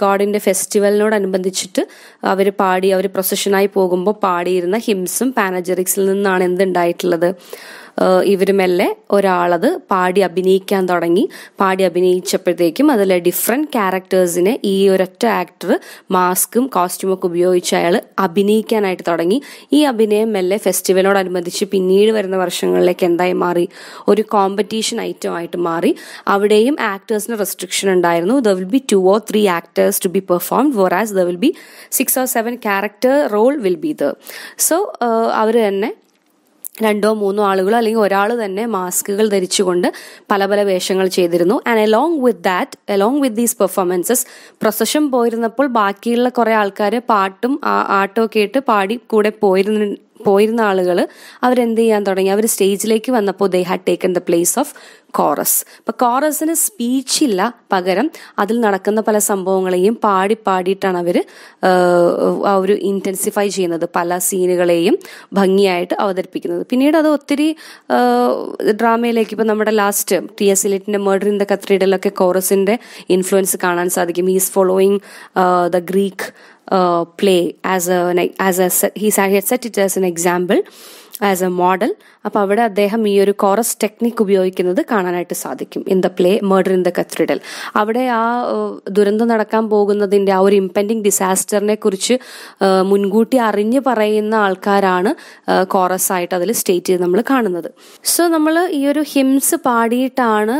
ഗാഡിൻ്റെ ഫെസ്റ്റിവലിനോടനുബന്ധിച്ചിട്ട് അവർ പാടി അവർ പ്രൊസഷനായി പോകുമ്പോൾ പാടിയിരുന്ന ഹിംസും പാനജറിക്സിൽ നിന്നാണ് എന്തുണ്ടായിട്ടുള്ളത് ഇവർ മെല്ലെ ഒരാളത് പാടി അഭിനയിക്കാൻ തുടങ്ങി പാടി അഭിനയിച്ചപ്പോഴത്തേക്കും അതിലെ ഡിഫറെൻറ്റ് ക്യാരക്ടേഴ്സിനെ ഈ ഒരൊറ്റ ആക്ടർ മാസ്കും ഒക്കെ ഉപയോഗിച്ച് അയാൾ അഭിനയിക്കാനായിട്ട് തുടങ്ങി ഈ അഭിനയം മെല്ലെ ഫെസ്റ്റിവലിനോടനുബന്ധിച്ച് പിന്നീട് വരുന്ന വർഷങ്ങളിലേക്ക് എന്തായി മാറി ഒരു കോമ്പറ്റീഷൻ ഐറ്റം ആയിട്ട് മാറി അവിടെയും ആക്ടേഴ്സിന് റെസ്ട്രിക്ഷൻ ഉണ്ടായിരുന്നു there will be two or three actors to be perform for as there will be six or seven character role will be there so അവർ തന്നെ രണ്ടോ മൂന്നോ ആളുകളോ അല്ലെങ്കിൽ ഒരാൾ തന്നെ മാസ്കുകൾ ധരിച്ചുകൊണ്ട് പല പല വേഷങ്ങൾ ചെയ്തിരുന്നു and along with that along with these performances procession പോയിരുന്നപ്പോൾ ബാക്കിയുള്ള കുറേ ആൾക്കാർ പാട്ടും ആട്ടോ ഇട്ട് പാടി കൂടെ പോയിരുന്നു പോയിരുന്ന ആളുകൾ അവരെന്ത് ചെയ്യാൻ തുടങ്ങി അവർ സ്റ്റേജിലേക്ക് വന്നപ്പോൾ they had taken the place of chorus അപ്പം കോറസിന് സ്പീച്ചില്ല പകരം അതിൽ നടക്കുന്ന പല സംഭവങ്ങളെയും പാടി പാടിയിട്ടാണ് അവർ ആ ഒരു ഇൻറ്റൻസിഫൈ ചെയ്യുന്നത് പല സീനുകളെയും ഭംഗിയായിട്ട് അവതരിപ്പിക്കുന്നത് പിന്നീട് അത് ഒത്തിരി ഡ്രാമയിലേക്ക് ഇപ്പം നമ്മുടെ ലാസ്റ്റ് ടി എസ് ഇലിറ്റിൻ്റെ മർഡർ ഇൻ ദ കത്രീഡലൊക്കെ കോറസിൻ്റെ ഇൻഫ്ലുവൻസ് കാണാൻ സാധിക്കും is following the Greek Uh, play as a as a he, he had set it as an example as a model അപ്പോൾ അവിടെ അദ്ദേഹം ഈ ഒരു കോറസ് ടെക്നിക് ഉപയോഗിക്കുന്നത് കാണാനായിട്ട് സാധിക്കും in the play murder in the cathedral അവിടെ ആ ദുരന്തം നടക്കാൻ പോകുന്നതിന്റെ ആ ഒരു ഇമ്പെൻഡിങ് ഡിസാസ്റ്ററിനെ കുറിച്ച് മുൻകൂട്ടി അറിഞ്ഞ് പറയുന്ന ആൾക്കാരാണ് കോറസ് ആയിട്ട് അതിൽ സ്റ്റേറ്റ് ചെയ്ത് നമ്മൾ കാണുന്നത് സോ നമ്മൾ ഈ ഒരു ഹിംസ് പാടിയിട്ടാണ്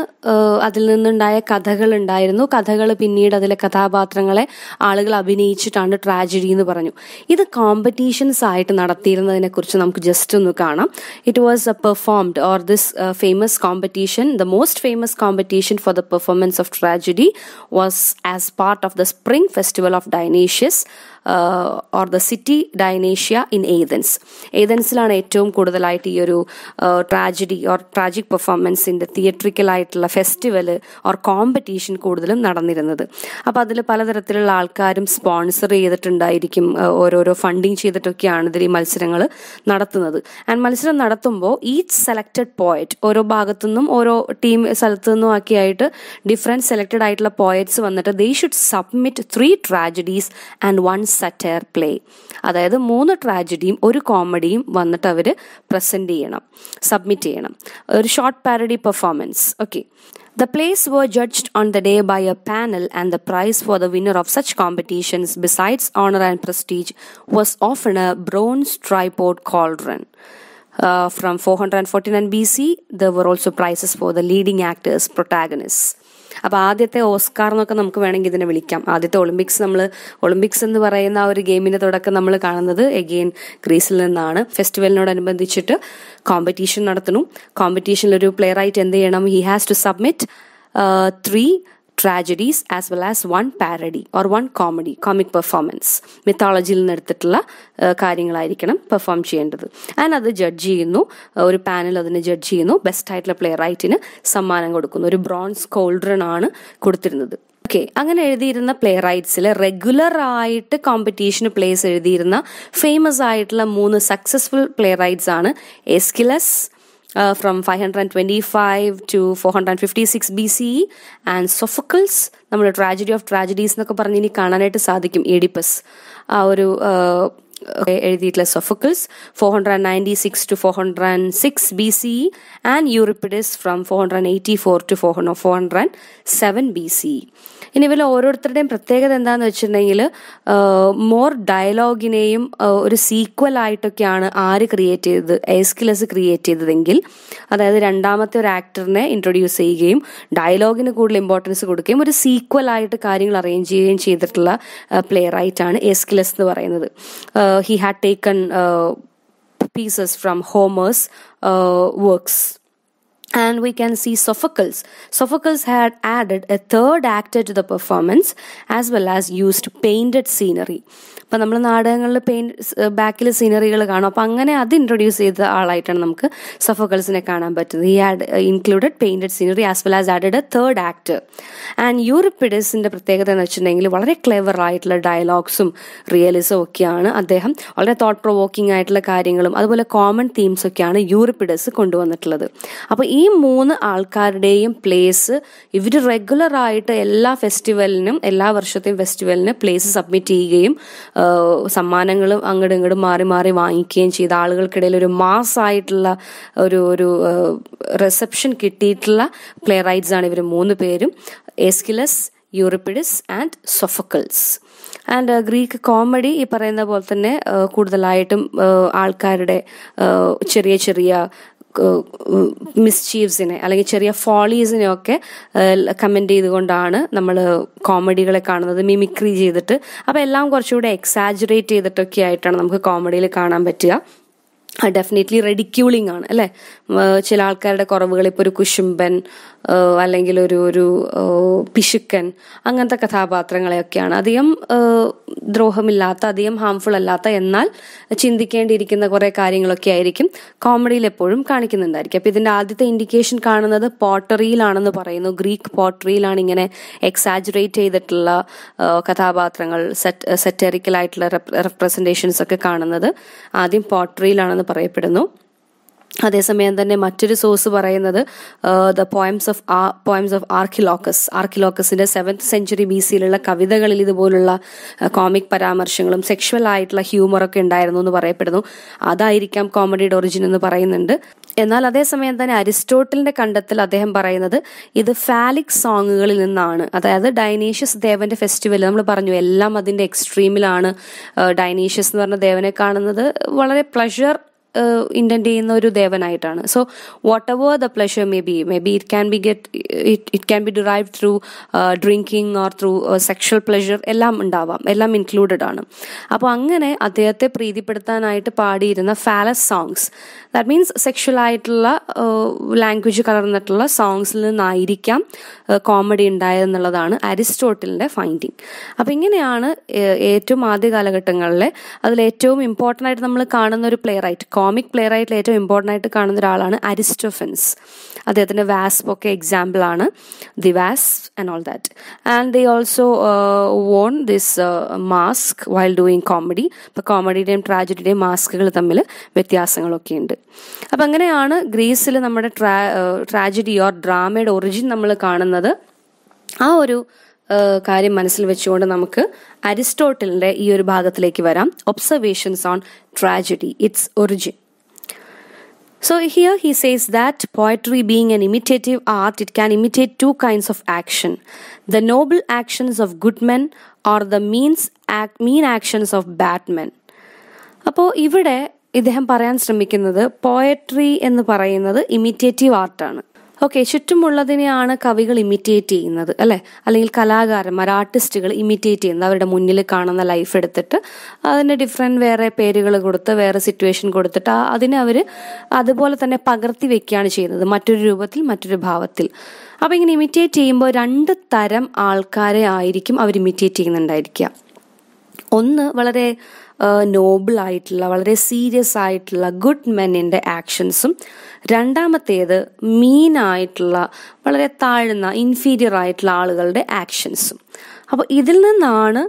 അതിൽ നിന്നുണ്ടായ കഥകൾ ഉണ്ടായിരുന്നു കഥകൾ പിന്നീട് അതിലെ കഥാപാത്രങ്ങളെ ആളുകൾ അഭിനയിച്ചിട്ടാണ് ട്രാജഡി എന്ന് പറഞ്ഞു ഇത് കോമ്പറ്റീഷൻസ് ആയിട്ട് നടത്തിയിരുന്നതിനെ കുറിച്ച് നമുക്ക് ജസ്റ്റ് ഒന്ന് കാണാം it was was uh, performed or this uh, famous competition the most famous competition for the performance of tragedy was as part of the spring festival of dionysius uh, or the city Dionysia in Athens ഏതൻസിലാണ് ഏറ്റവും കൂടുതലായിട്ട് ഈ ഒരു tragedy or tragic പെർഫോമൻസിൻ്റെ തിയട്രിക്കലായിട്ടുള്ള festival or competition കൂടുതലും നടന്നിരുന്നത് അപ്പോൾ അതിൽ പലതരത്തിലുള്ള ആൾക്കാരും സ്പോൺസർ ചെയ്തിട്ടുണ്ടായിരിക്കും uh, ഓരോരോ ഫണ്ടിങ് ചെയ്തിട്ടൊക്കെയാണ് ഇതിൽ ഈ മത്സരങ്ങൾ നടത്തുന്നത് ആൻഡ് മത്സരം നടത്തുമ്പോൾ നോക്കുമ്പോൾ ഈച്ച് സെലക്റ്റഡ് പോയറ്റ് ഓരോ ഭാഗത്തു നിന്നും ഓരോ ടീം സ്ഥലത്തു നിന്നും ഒക്കെ ആയിട്ട് ഡിഫറെൻറ്റ് സെലക്റ്റഡ് ആയിട്ടുള്ള പോയറ്റ്സ് വന്നിട്ട് they should submit three tragedies and one satire play അതായത് മൂന്ന് ട്രാജഡിയും ഒരു കോമഡിയും വന്നിട്ട് അവർ പ്രസൻറ്റ് ചെയ്യണം സബ്മിറ്റ് ചെയ്യണം ഒരു short parody performance okay the plays were judged on the day by a panel and the prize for the winner of such competitions, besides honour and prestige, was often a bronze tripod cauldron uh, from 449 BC, there were also prizes for the leading actors, protagonists. അപ്പോൾ ആദ്യത്തെ Oscar എന്നൊക്കെ നമുക്ക് വേണമെങ്കിൽ ഇതിനെ വിളിക്കാം ആദ്യത്തെ Olympics നമ്മൾ Olympics എന്ന് പറയുന്ന ആ ഒരു ഗെയിമിന്റെ തുടക്കം നമ്മൾ കാണുന്നത് എഗെയിൻ ഗ്രീസിൽ നിന്നാണ് ഫെസ്റ്റിവലിനോടനുബന്ധിച്ചിട്ട് കോമ്പറ്റീഷൻ നടത്തണം കോമ്പറ്റീഷനിൽ ഒരു പ്ലെയർ ആയിട്ട് എന്ത് ചെയ്യണം he has to submit three tragedies as well as one parody or one comedy comic performance മിത്തോളജിയിൽ നിന്ന് എടുത്തിട്ടുള്ള കാര്യങ്ങളായിരിക്കണം പെർഫോം ചെയ്യേണ്ടത് ആൻഡ് അത് ജഡ്ജ് ചെയ്യുന്നു ഒരു പാനൽ അതിനെ ജഡ്ജ് ചെയ്യുന്നു ബെസ്റ്റ് ആയിട്ടുള്ള പ്ലേ റൈറ്റിന് സമ്മാനം കൊടുക്കുന്നു ഒരു ബ്രോൺസ് കോൾഡ്രൺ ആണ് കൊടുത്തിരുന്നത് ഓക്കെ അങ്ങനെ എഴുതിയിരുന്ന പ്ലേ റൈറ്റ്സിൽ റെഗുലർ ആയിട്ട് കോമ്പറ്റീഷന് പ്ലേസ് എഴുതിയിരുന്ന ഫേമസ് ആയിട്ടുള്ള മൂന്ന് സക്സസ്ഫുൾ പ്ലേ റൈറ്റ്സ് ആണ് Aeschylus uh, from 525 to 456 BCE and Sophocles നമ്മുടെ ട്രാജഡി ഓഫ് ട്രാജഡീസ് എന്നൊക്കെ പറഞ്ഞ് ഇനി കാണാനായിട്ട് സാധിക്കും എഡിപ്പസ് ആ ഒരു എഴുതിയിട്ടുള്ള Sophocles four hundred ninety six to four hundred and six B C and Euripides from four hundred eighty four to four four hundred seven B C ഇനി ഇവരിൽ ഓരോരുത്തരുടെയും പ്രത്യേകത എന്താന്ന് വെച്ചിട്ടുണ്ടെങ്കിൽ മോർ ഡയലോഗിനെയും ഒരു സീക്വൽ ആയിട്ടൊക്കെയാണ് ആര് ക്രിയേറ്റ് ചെയ്തത് എസ്കിലസ് ക്രിയേറ്റ് ചെയ്തതെങ്കിൽ അതായത് രണ്ടാമത്തെ ഒരു ആക്ടറിനെ ഇൻട്രൊഡ്യൂസ് ചെയ്യുകയും ഡയലോഗിന് കൂടുതൽ ഇമ്പോർട്ടൻസ് കൊടുക്കുകയും ഒരു സീക്വൽ ആയിട്ട് കാര്യങ്ങൾ അറേഞ്ച് ചെയ്യുകയും ചെയ്തിട്ടുള്ള പ്ലെയർ ആയിട്ടാണ് എസ്കിലസ് എന്ന് പറയുന്നത് he had taken pieces from Homer's works and we can see Sophocles. Sophocles had added a third actor to the performance as well as used painted scenery. അപ്പം നമ്മൾ നാടകങ്ങളിൽ പെയിൻറ് ബാക്കിൽ സീനറികൾ കാണും അപ്പം അങ്ങനെ അത് ഇൻട്രൊഡ്യൂസ് ചെയ്ത ആളായിട്ടാണ് നമുക്ക് സഫോക്കൾസിനെ കാണാൻ പറ്റുന്നത് ഈ had included painted scenery as well as added a third act and യൂറിപ്പിഡസിൻ്റെ പ്രത്യേകത എന്ന് വെച്ചിട്ടുണ്ടെങ്കിൽ വളരെ ക്ലെവർ ആയിട്ടുള്ള ഡയലോഗ്സും റിയലിസും ഒക്കെയാണ് അദ്ദേഹം വളരെ തോട്ട് പ്രൊവോക്കിംഗ് ആയിട്ടുള്ള കാര്യങ്ങളും അതുപോലെ കോമൺ തീംസ് ഒക്കെയാണ് യൂറിപ്പിഡസ് കൊണ്ടുവന്നിട്ടുള്ളത് അപ്പോൾ ഈ മൂന്ന് ആൾക്കാരുടെയും പ്ലേസ് ഇവർ റെഗുലർ ആയിട്ട് എല്ലാ ഫെസ്റ്റിവലിനും എല്ലാ വർഷത്തെയും ഫെസ്റ്റിവലിന് പ്ലേസ് സബ്മിറ്റ് ചെയ്യുകയും സമ്മാനങ്ങളും അങ്ങോട്ടും ഇങ്ങോട്ടും മാറി മാറി വാങ്ങിക്കുകയും ചെയ്ത ആളുകൾക്കിടയിൽ ഒരു മാസ് ആയിട്ടുള്ള ഒരു ഒരു റിസപ്ഷൻ കിട്ടിയിട്ടുള്ള പ്ലേ റൈറ്റ്സ് ആണ് ഇവർ മൂന്ന് പേരും Aeschylus Euripides and Sophocles and Greek comedy ഈ പറയുന്ന പോലെ തന്നെ കൂടുതലായിട്ടും ആൾക്കാരുടെ ചെറിയ ചെറിയ മിസ്ചീവ്സിനെ അല്ലെങ്കിൽ ചെറിയ ഫോളീസിനെ ഒക്കെ കമൻറ്റ് ചെയ്തുകൊണ്ടാണ് നമ്മൾ കോമഡികളെ കാണുന്നത് മിമിക്രി ചെയ്തിട്ട് അപ്പോൾ എല്ലാം കുറച്ചുകൂടെ എക്സാജുറേറ്റ് ചെയ്തിട്ടൊക്കെ ആയിട്ടാണ് നമുക്ക് കോമഡിയിൽ കാണാൻ പറ്റുക ഡെഫിനറ്റ്ലി റെഡിക്യൂളിംഗ് ആണ് അല്ലെ ചില ആൾക്കാരുടെ കുറവുകൾ ഇപ്പോൾ ഒരു കുശുംബൻ അല്ലെങ്കിൽ ഒരു ഒരു പിശുക്കൻ അങ്ങനത്തെ കഥാപാത്രങ്ങളെയൊക്കെയാണ് അധികം ദ്രോഹമില്ലാത്ത അധികം ഹാംഫുൾ അല്ലാത്ത എന്നാൽ ചിന്തിക്കേണ്ടിയിരിക്കുന്ന കുറേ കാര്യങ്ങളൊക്കെ ആയിരിക്കും കോമഡിയിൽ എപ്പോഴും കാണിക്കുന്നുണ്ടായിരിക്കും അപ്പൊ ഇതിന്റെ ആദ്യത്തെ ഇൻഡിക്കേഷൻ കാണുന്നത് പോട്ടറിയിലാണെന്ന് പറയുന്നു ഗ്രീക്ക് പോട്ടറിയിലാണ് ഇങ്ങനെ എക്സാജുറേറ്റ് ചെയ്തിട്ടുള്ള കഥാപാത്രങ്ങൾ സെറ്റ് സെറ്ററിക്കലായിട്ടുള്ള റെപ്രസെന്റേഷൻസ് ഒക്കെ കാണുന്നത് ആദ്യം പോട്ടറിയിലാണ് എന്നാണ് പറയപ്പെടുന്നു അതേസമയം തന്നെ മറ്റൊരു സോഴ്സ് പറയുന്നത് the poems of uh poems of Archilochus ആർക്കിലോക്കസിന്റെ സെവൻത് സെഞ്ചുറി ബി സിയിലുള്ള കവിതകളിൽ ഇതുപോലുള്ള കോമിക് പരാമർശങ്ങളും സെക്ഷുവൽ ആയിട്ടുള്ള ഹ്യൂമറൊക്കെ ഉണ്ടായിരുന്നു എന്ന് പറയപ്പെടുന്നു അതായിരിക്കാം കോമഡിയുടെ ഒറിജിൻ എന്ന് പറയുന്നുണ്ട് എന്നാൽ അതേസമയം തന്നെ അരിസ്റ്റോട്ടലിന്റെ കണ്ടെത്തൽ അദ്ദേഹം പറയുന്നത് ഇത് ഫാലിക് സോങ്ങുകളിൽ നിന്നാണ് അതായത് ഡൈനീഷ്യസ് ദേവന്റെ ഫെസ്റ്റിവൽ നമ്മൾ പറഞ്ഞു എല്ലാം അതിന്റെ എക്സ്ട്രീമിലാണ് ഡൈനീഷ്യസ് എന്ന് പറഞ്ഞ ദേവനെ കാണുന്നത് വളരെ പ്ലഷർ ഇൻറ്റൻറ്റ് ചെയ്യുന്ന ഒരു ദേവനായിട്ടാണ് so whatever the pleasure may be may be it can be get it it can be derive through drinking or through sexual pleasure എല്ലാം ഉണ്ടാവാം എല്ലാം ഇൻക്ലൂഡഡ് ആണ് അപ്പോൾ അങ്ങനെ അദ്ദേഹത്തെ പ്രീതിപ്പെടുത്താനായിട്ട് പാടിയിരുന്ന ഫാലസ് സോങ്സ് ദാറ്റ് മീൻസ് ആയിട്ടുള്ള ലാംഗ്വേജ് കലർന്നിട്ടുള്ള സോങ്സിൽ നിന്നായിരിക്കാം കോമഡി ഉണ്ടായതെന്നുള്ളതാണ് അരിസ്റ്റോട്ടലിൻ്റെ ഫൈൻഡിങ് അപ്പം ഇങ്ങനെയാണ് ഏറ്റവും ആദ്യ കാലഘട്ടങ്ങളിലെ അതിൽ ഏറ്റവും ഇമ്പോർട്ടൻ്റ് ആയിട്ട് നമ്മൾ കാണുന്ന ഒരു പ്ലെയർ ആയിട്ട് കോമിക് പ്ലെയർ ആയിട്ട് ഏറ്റവും ഇമ്പോർട്ടൻ്റ് ആയിട്ട് കാണുന്ന ഒരാളാണ് അരിസ്റ്റോഫൻസ് അദ്ദേഹത്തിൻ്റെ വാസ്പ് ഒക്കെ എക്സാമ്പിൾ ആണ് ദി വാസ് and all that and the also wore this mask while doing comedy ഇപ്പോൾ കോമഡിയുടെയും ട്രാജഡിയുടെയും മാസ്കുകൾ തമ്മിൽ വ്യത്യാസങ്ങളൊക്കെ ഉണ്ട് അപ്പം അങ്ങനെയാണ് ഗ്രീസിൽ നമ്മുടെ ട്രാ ട്രാജഡി ഓർ ഡ്രാമയുടെ ഒറിജിൻ നമ്മൾ കാണുന്നത് ആ ഒരു കാര്യം മനസ്സിൽ വെച്ചുകൊണ്ട് നമുക്ക് അരിസ്റ്റോട്ടലിന്റെ ഈ ഒരു ഭാഗത്തിലേക്ക് വരാം observations on tragedy its origin so here he says that poetry being an imitative art it can imitate two kinds of action the noble actions of good men or the means mean actions of bad men അപ്പോൾ ഇവിടെ ഇദ്ദേഹം പറയാൻ ശ്രമിക്കുന്നത് poetry എന്ന് പറയുന്നത് imitative ആർട്ടാണ് okay ചുറ്റുമുള്ളതിനെയാണ് കവികൾ imitate ചെയ്യുന്നത് അല്ലെ അല്ലെങ്കിൽ കലാകാരന്മാർ ആർട്ടിസ്റ്റുകൾ ഇമിറ്റേറ്റ് ചെയ്യുന്നത് അവരുടെ മുന്നിൽ കാണുന്ന ലൈഫ് എടുത്തിട്ട് അതിന് ഡിഫറെൻറ്റ് വേറെ പേരുകൾ കൊടുത്ത് വേറെ സിറ്റുവേഷൻ കൊടുത്തിട്ട് അതിനെ അവർ അതുപോലെ തന്നെ പകർത്തി വെക്കുകയാണ് ചെയ്യുന്നത് മറ്റൊരു രൂപത്തിൽ മറ്റൊരു ഭാവത്തിൽ അപ്പോൾ ഇങ്ങനെ ഇമിറ്റേറ്റ് ചെയ്യുമ്പോൾ രണ്ട് തരം ആൾക്കാരെ ആയിരിക്കും അവർ ഇമിറ്റേറ്റ് ചെയ്യുന്നുണ്ടായിരിക്കുക ഒന്ന് വളരെ നോബിൾ ആയിട്ടുള്ള വളരെ സീരിയസ് ആയിട്ടുള്ള ഗുഡ് മെന്നിൻ്റെ ആക്ഷൻസും രണ്ടാമത്തേത് മീൻ ആയിട്ടുള്ള വളരെ താഴ്ന്ന ഇൻഫീരിയർ ആയിട്ടുള്ള ആളുകളുടെ ആക്ഷൻസും അപ്പോൾ ഇതിൽ നിന്നാണ്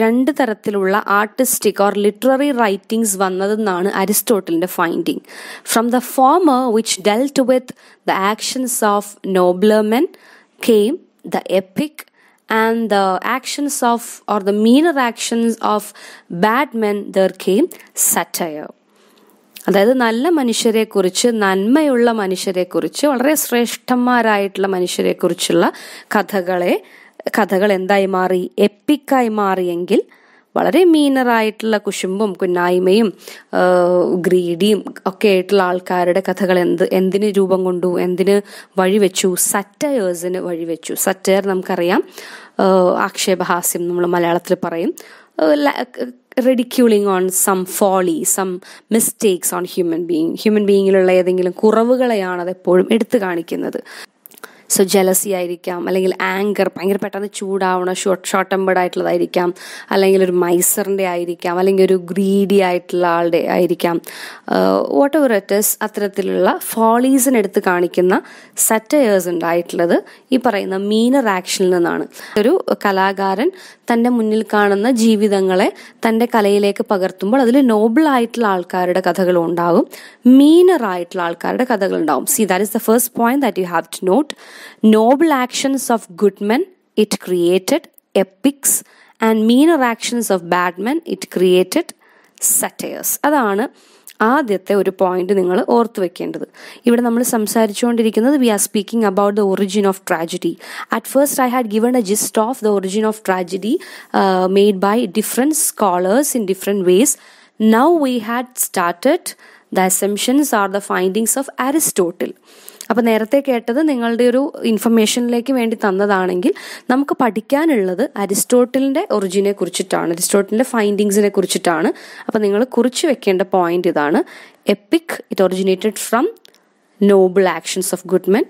രണ്ട് തരത്തിലുള്ള ആർട്ടിസ്റ്റിക് ഓർ ലിറ്റററി റൈറ്റിംഗ്സ് വന്നതെന്നാണ് അരിസ്റ്റോട്ടലിൻ്റെ finding from the former which dealt with the actions of men came the epic and the actions of or the meaner actions of bad men there came satire അതായത് നല്ല മനുഷ്യരെക്കുറിച്ച് നന്മയുള്ള മനുഷ്യരെക്കുറിച്ച് വളരെ ശ്രേഷ്ഠന്മാരായിട്ടുള്ള മനുഷ്യരെക്കുറിച്ചുള്ള കഥകളെ കഥകൾ എന്തായി മാറി എപ്പിക്കായി മാറിയെങ്കിൽ വളരെ മീനറായിട്ടുള്ള കുശുമ്പും കുന്നായ്മയും ഗ്രീഡിയും ഒക്കെ ആയിട്ടുള്ള ആൾക്കാരുടെ കഥകൾ എന്ത് എന്തിന് രൂപം കൊണ്ടു എന്തിന് വഴിവെച്ചു സറ്റയേഴ്സിന് വഴിവെച്ചു സറ്റയർ നമുക്കറിയാം ആക്ഷേപഹാസ്യം നമ്മൾ മലയാളത്തിൽ പറയും ridiculing on some folly some mistakes on human being human ബീയിങ്ങിലുള്ള ഏതെങ്കിലും കുറവുകളെയാണ് അത് എപ്പോഴും എടുത്തു കാണിക്കുന്നത് സോ ജലസി ആയിരിക്കാം അല്ലെങ്കിൽ ആങ്കർ ഭയങ്കര പെട്ടെന്ന് ചൂടാവണം ഷോർട്ട് ഷോർട്ട് ടെമ്പേർഡ് ആയിട്ടുള്ളതായിരിക്കാം അല്ലെങ്കിൽ ഒരു മൈസറിൻ്റെ ആയിരിക്കാം അല്ലെങ്കിൽ ഒരു ഗ്രീഡി ആയിട്ടുള്ള ആളുടെ ആയിരിക്കാം വാട്ട് എവർ ഇറ്റസ് അത്തരത്തിലുള്ള ഫോളീസിനെടുത്ത് കാണിക്കുന്ന സെറ്റയേഴ്സ് ഉണ്ടായിട്ടുള്ളത് ഈ പറയുന്ന മീനർ ആക്ഷനിൽ നിന്നാണ് ഒരു കലാകാരൻ തൻ്റെ മുന്നിൽ കാണുന്ന ജീവിതങ്ങളെ തൻ്റെ കലയിലേക്ക് പകർത്തുമ്പോൾ അതിൽ നോബിൾ ആയിട്ടുള്ള ആൾക്കാരുടെ കഥകളും ഉണ്ടാകും മീനർ ആയിട്ടുള്ള ആൾക്കാരുടെ കഥകളുണ്ടാവും see that is the first point that you have to note noble actions of good men it created epics and meaner actions of bad men it created satires അതാണ് ആദ്യത്തെ ഒരു പോയിന്റ് നിങ്ങൾ ഓർത്തു വെക്കേണ്ടത് ഇവിടെ നമ്മൾ സംസാരിച്ചുകൊണ്ടിരിക്കുന്നത് we are speaking about the origin of tragedy at first I had given a gist of the origin of tragedy made by different scholars in different vase now we had started the assumptions are the findings of Aristotle അപ്പോൾ നേരത്തെ കേട്ടത് നിങ്ങളുടെ ഒരു ഇൻഫർമേഷനിലേക്ക് വേണ്ടി തന്നതാണെങ്കിൽ നമുക്ക് പഠിക്കാനുള്ളത് അരിസ്റ്റോട്ടിലിന്റെ ഒറിജിനെ കുറിച്ചിട്ടാണ് അരിസ്റ്റോട്ടിലിന്റെ ഫൈൻഡിങ്സിനെ കുറിച്ചിട്ടാണ് അപ്പോൾ നിങ്ങൾ കുറിച്ച് വെക്കേണ്ട പോയിന്റ് ഇതാണ് epic it originated from noble actions of good men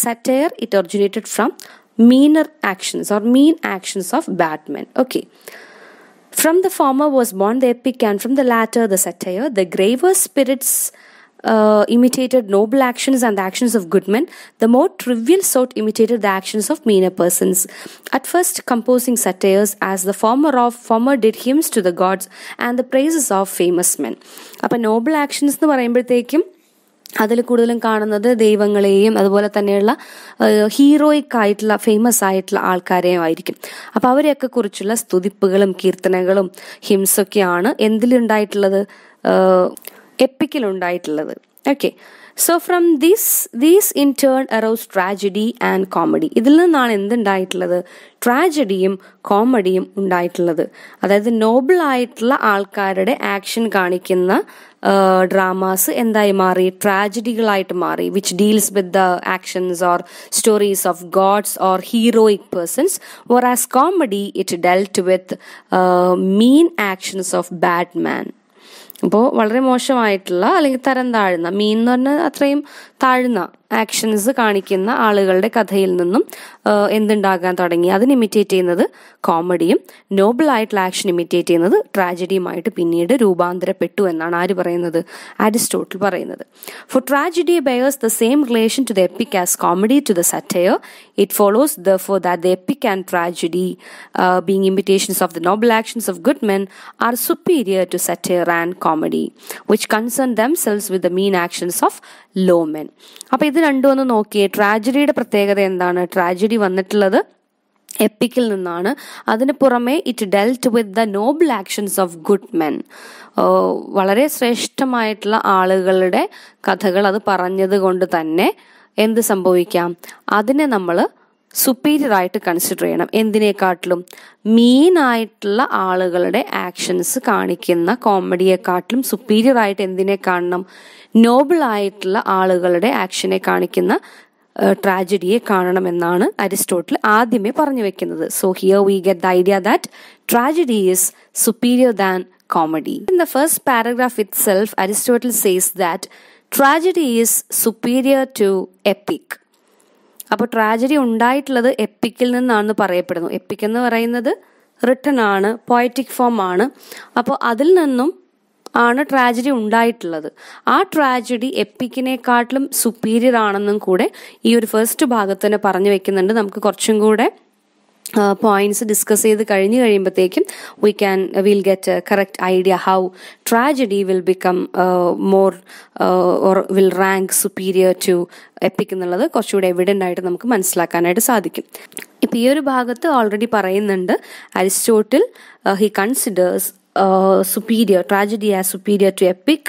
satire it originated from meaner actions or mean actions of bad men okay from the former was born the epic and from the latter the satire the graver spirits uh, imitated noble actions and the actions of good men, the more trivial sort imitated the actions of meaner persons. At first, composing satires as the former of former did hymns to the gods and the praises of famous men. Up അപ്പം Noble actions എന്ന് പറയുമ്പോഴത്തേക്കും അതിൽ കൂടുതലും കാണുന്നത് ദൈവങ്ങളെയും അതുപോലെ തന്നെയുള്ള heroic ആയിട്ടുള്ള famous ആയിട്ടുള്ള ആൾക്കാരെയും ആയിരിക്കും അപ്പോൾ അവരെയൊക്കെ കുറിച്ചുള്ള സ്തുതിപ്പുകളും കീർത്തനകളും ഹിംസൊക്കെയാണ് എന്തിലുണ്ടായിട്ടുള്ളത് എപ്പിക്കിലുണ്ടായിട്ടുള്ളത് okay so from these these in turn arose tragedy and comedy ഇതിൽ നിന്നാണ് എന്തുണ്ടായിട്ടുള്ളത് ട്രാജഡിയും കോമഡിയും ഉണ്ടായിട്ടുള്ളത് അതായത് നോബിൾ ആയിട്ടുള്ള ആൾക്കാരുടെ ആക്ഷൻ കാണിക്കുന്ന ഡ്രാമാസ് എന്തായി മാറി ട്രാജഡികളായിട്ട് മാറി which deals with the actions or stories of gods or heroic persons or as comedy it dealt with mean actions of bad man അപ്പോൾ വളരെ മോശമായിട്ടുള്ള അല്ലെങ്കിൽ തരം താഴ്ന്ന മീൻ എന്ന് പറഞ്ഞാൽ അത്രയും താഴ്ന്ന ആക്ഷൻസ് കാണിക്കുന്ന ആളുകളുടെ കഥയിൽ നിന്നും എന്തുണ്ടാകാൻ തുടങ്ങി അതിന് ഇമിറ്റേറ്റ് ചെയ്യുന്നത് കോമഡിയും നോബിൾ ആയിട്ടുള്ള ആക്ഷൻ ഇമിറ്റേറ്റ് ചെയ്യുന്നത് ട്രാജഡിയുമായിട്ട് പിന്നീട് രൂപാന്തരപ്പെട്ടു എന്നാണ് ആര് പറയുന്നത് അരിസ്റ്റോട്ടിൽ പറയുന്നത് for tragedy bears the same relation to the epic as comedy to the satire it follows the for that the epic and tragedy being imitations of the noble actions of good men are superior to satire and comedy which concern themselves with the mean actions of low men അപ്പോൾ ഇത് രണ്ടും ഒന്ന് നോക്കിയേ ട്രാജഡിയുടെ പ്രത്യേകത എന്താണ് tragedy വന്നിട്ടുള്ളത് എപ്പിക്കിൽ നിന്നാണ് അതിന് പുറമെ it dealt with the noble actions of good men വളരെ ശ്രേഷ്ഠമായിട്ടുള്ള ആളുകളുടെ കഥകൾ അത് പറഞ്ഞത് കൊണ്ട് തന്നെ എന്ത് സംഭവിക്കാം അതിനെ നമ്മൾ സുപ്പീരിയർ ആയിട്ട് കൺസിഡർ ചെയ്യണം എന്തിനേക്കാട്ടിലും മീൻ ആയിട്ടുള്ള ആളുകളുടെ ആക്ഷൻസ് കാണിക്കുന്ന കോമഡിയെക്കാട്ടിലും സുപ്പീരിയർ ആയിട്ട് എന്തിനെ കാണണം നോബിൾ ആയിട്ടുള്ള ആളുകളുടെ ആക്ഷനെ കാണിക്കുന്ന ട്രാജഡിയെ എന്നാണ് അരിസ്റ്റോട്ടിൽ ആദ്യമേ പറഞ്ഞു വെക്കുന്നത് so here we get the idea that tragedy is superior than comedy in the first paragraph itself Aristotle says that tragedy is superior to epic അപ്പോൾ ട്രാജഡി ഉണ്ടായിട്ടുള്ളത് എപ്പിക്കിൽ നിന്നാണെന്ന് പറയപ്പെടുന്നു എപ്പിക് എന്ന് പറയുന്നത് റിട്ടൺ ആണ് പോയറ്റിക് ഫോം ആണ് അപ്പോൾ അതിൽ നിന്നും ആണ് ട്രാജഡി ഉണ്ടായിട്ടുള്ളത് ആ ട്രാജഡി എപ്പിക്കിനെക്കാട്ടിലും സുപ്പീരിയർ ആണെന്നും കൂടെ ഈ ഒരു ഫസ്റ്റ് തന്നെ പറഞ്ഞു വെക്കുന്നുണ്ട് നമുക്ക് കുറച്ചും കൂടെ പോയിന്റ്സ് ഡിസ്കസ് ചെയ്ത് കഴിഞ്ഞു കഴിയുമ്പോഴത്തേക്കും we can will get correct idea how tragedy will become more or will rank superior to epic എന്നുള്ളത് കുറച്ചുകൂടെ എവിഡൻ്റ് ആയിട്ട് നമുക്ക് മനസ്സിലാക്കാനായിട്ട് സാധിക്കും ഇപ്പം ഈ ഒരു ഭാഗത്ത് ഓൾറെഡി പറയുന്നുണ്ട് Aristotle he considers superior tragedy as superior to epic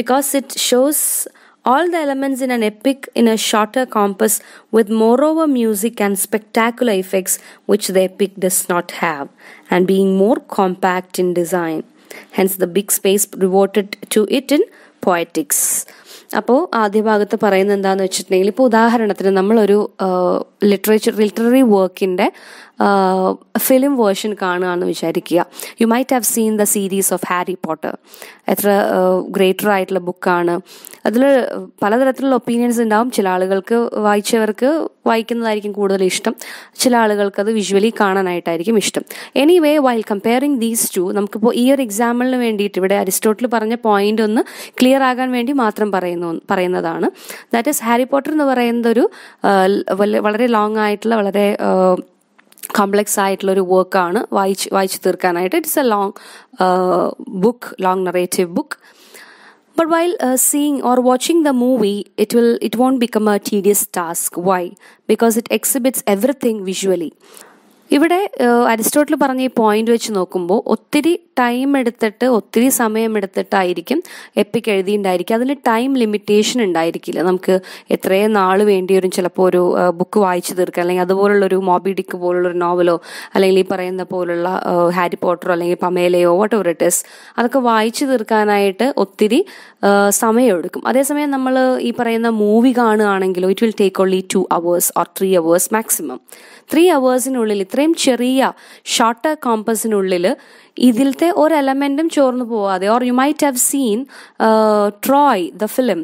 because it shows all the elements in an epic in a shorter compass with moreover music and spectacular effects which the epic does not have and being more compact in design hence the big space devoted to it in poetics അപ്പോൾ ആദ്യ ഭാഗത്ത് പറയുന്നത് എന്താണെന്ന് വെച്ചിട്ടുണ്ടെങ്കിൽ ഇപ്പോൾ ഉദാഹരണത്തിന് നമ്മളൊരു literature literary വർക്കിൻ്റെ ഫിലിം വേർഷൻ കാണുകയാണെന്ന് വിചാരിക്കുക you might have seen the series of Harry Potter എത്ര ഗ്രേറ്റർ ആയിട്ടുള്ള ബുക്കാണ് അതിൽ പലതരത്തിലുള്ള ഒപ്പീനിയൻസ് ഉണ്ടാവും ചില ആളുകൾക്ക് വായിച്ചവർക്ക് വായിക്കുന്നതായിരിക്കും കൂടുതൽ ഇഷ്ടം ചില ആളുകൾക്ക് അത് വിഷ്വലി കാണാനായിട്ടായിരിക്കും ഇഷ്ടം anyway while comparing these two നമുക്കിപ്പോൾ ഈ ഒരു എക്സാമ്പിളിന് വേണ്ടിയിട്ട് ഇവിടെ അരിസ്റ്റോട്ടിൽ പറഞ്ഞ പോയിന്റ് ഒന്ന് ക്ലിയർ ആകാൻ വേണ്ടി മാത്രം പറയുന്നു പറയുന്നതാണ് ദാറ്റ് ഈസ് ഹാരി പോട്ടർ എന്ന് പറയുന്ന ഒരു വളരെ ലോങ് ആയിട്ടുള്ള വളരെ കോംപ്ലക്സ് ആയിട്ടുള്ള ഒരു വർക്കാണ് വായിച്ച് വായിച്ചു തീർക്കാനായിട്ട് it's a long book long narrative book But while uh, seeing or watching the movie, it will it won't become a tedious task. Why? Because it exhibits everything visually. ഇവിടെ Aristotle പറഞ്ഞ ഈ point വെച്ച് നോക്കുമ്പോൾ ഒത്തിരി time എടുത്തിട്ട് ഒത്തിരി സമയം എടുത്തിട്ടായിരിക്കും epic എഴുതിയിട്ടുണ്ടായിരിക്കുക അതിന് ടൈം ലിമിറ്റേഷൻ ഉണ്ടായിരിക്കില്ല നമുക്ക് എത്രയും നാൾ വേണ്ടി വരും ചിലപ്പോൾ ഒരു ബുക്ക് വായിച്ചു തീർക്കുക അല്ലെങ്കിൽ ഒരു മോബിഡിക്ക് പോലുള്ള ഒരു നോവലോ അല്ലെങ്കിൽ ഈ പറയുന്ന പോലുള്ള ഹാരി പോട്ടറോ അല്ലെങ്കിൽ പമേലയോ വോട്ട് എവർ ഇറ്റ് ഇസ് അതൊക്കെ വായിച്ചു തീർക്കാനായിട്ട് ഒത്തിരി സമയം എടുക്കും അതേസമയം നമ്മൾ ഈ പറയുന്ന മൂവി കാണുകയാണെങ്കിലോ it will take only two hours or three hours maximum three അവേഴ്സിനുള്ളിൽ ഇത്രയും ചെറിയ ഷോർട്ട് കോമ്പസിനുള്ളിൽ ഇതിലത്തെ ഒരു എലമെൻറ്റും ചോർന്നു പോവാതെ or you might have seen Troy the film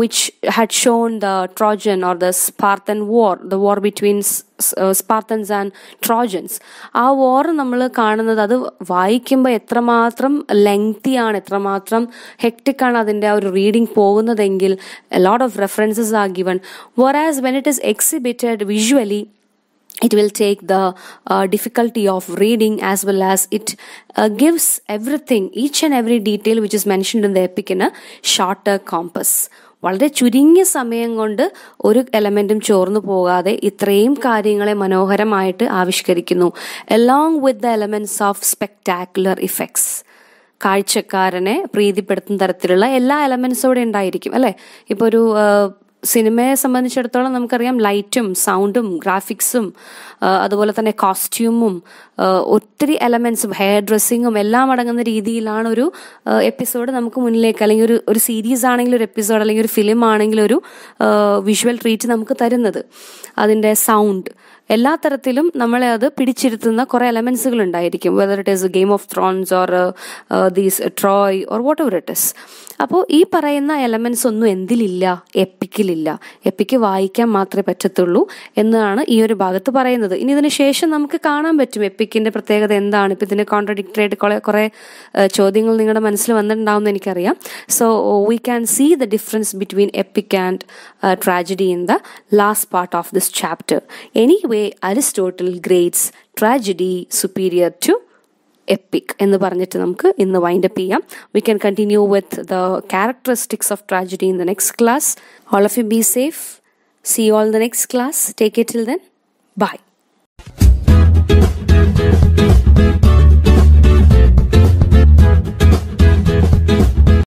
which had shown the Trojan or the Spartan war the war between Spartans and Trojans ആ വാർ നമ്മൾ കാണുന്നത് അത് വായിക്കുമ്പോൾ എത്രമാത്രം ലെങ്തിയാണ് എത്രമാത്രം ഹെക്ടിക്കാണ് അതിൻ്റെ ആ ഒരു റീഡിംഗ് പോകുന്നതെങ്കിൽ lot of references are given whereas when it is exhibited visually it will take the uh, difficulty of reading as well as it uh, gives everything each and every detail which is mentioned in the epic in a shorter compass വളരെ ചുരുങ്ങിയ സമയം കൊണ്ട് ഒരു എലമെന്റും ചോർന്നു പോകാതെ ഇത്രയും കാര്യങ്ങളെ മനോഹരമായിട്ട് ആവിഷ്കരിക്കുന്നു along with the elements of spectacular effects കാഴ്ചക്കാരനെ പ്രീതിപ്പെടുത്തുന്ന തരത്തിലുള്ള എല്ലാ എലമെന്റ്സും ഇവിടെ ഉണ്ടായിരിക്കും അല്ലെ ഇപ്പോൾ ഒരു സിനിമയെ സംബന്ധിച്ചിടത്തോളം നമുക്കറിയാം ലൈറ്റും സൗണ്ടും ഗ്രാഫിക്സും അതുപോലെ തന്നെ കോസ്റ്റ്യൂമും ഒത്തിരി എലമെന്റ്സും ഹെയർ ഡ്രസ്സിങ്ങും എല്ലാം അടങ്ങുന്ന രീതിയിലാണ് ഒരു എപ്പിസോഡ് നമുക്ക് മുന്നിലേക്ക് അല്ലെങ്കിൽ ഒരു ഒരു സീരീസ് ആണെങ്കിൽ ഒരു എപ്പിസോഡ് അല്ലെങ്കിൽ ഒരു ഫിലിം ആണെങ്കിൽ ഒരു വിഷ്വൽ ട്രീറ്റ് നമുക്ക് തരുന്നത് അതിൻ്റെ സൗണ്ട് എല്ലാ തരത്തിലും നമ്മളെ അത് പിടിച്ചിരുത്തുന്ന കുറേ എലമെന്റ്സുകൾ ഉണ്ടായിരിക്കും whether it is Game of Thrones or these Troy or whatever it is അപ്പോൾ ഈ പറയുന്ന എലമെന്റ്സ് ഒന്നും എന്തിലില്ല എപ്പിക്കിലില്ല എപ്പിക്ക് വായിക്കാൻ മാത്രമേ പറ്റത്തുള്ളൂ എന്നാണ് ഈ ഒരു ഭാഗത്ത് പറയുന്നത് ഇനി ഇതിന് ശേഷം നമുക്ക് കാണാൻ പറ്റും എപ്പിക്കിന്റെ പ്രത്യേകത എന്താണ് ഇപ്പം ഇതിന്റെ കോൺട്രഡിക്ടറി ആയിട്ട് കുറേ uh, ചോദ്യങ്ങൾ നിങ്ങളുടെ മനസ്സിൽ വന്നിട്ടുണ്ടാവും എന്ന് എനിക്കറിയാം so we can see the difference between epic and tragedy in the last part of this chapter anyway പൊതുവെ Aristotle grades tragedy superior to epic എന്ന് പറഞ്ഞിട്ട് നമുക്ക് ഇന്ന് വൈൻഡ് അപ്പ് ചെയ്യാം we can continue with the characteristics of tragedy in the next class all of you be safe see all the next class take it till then by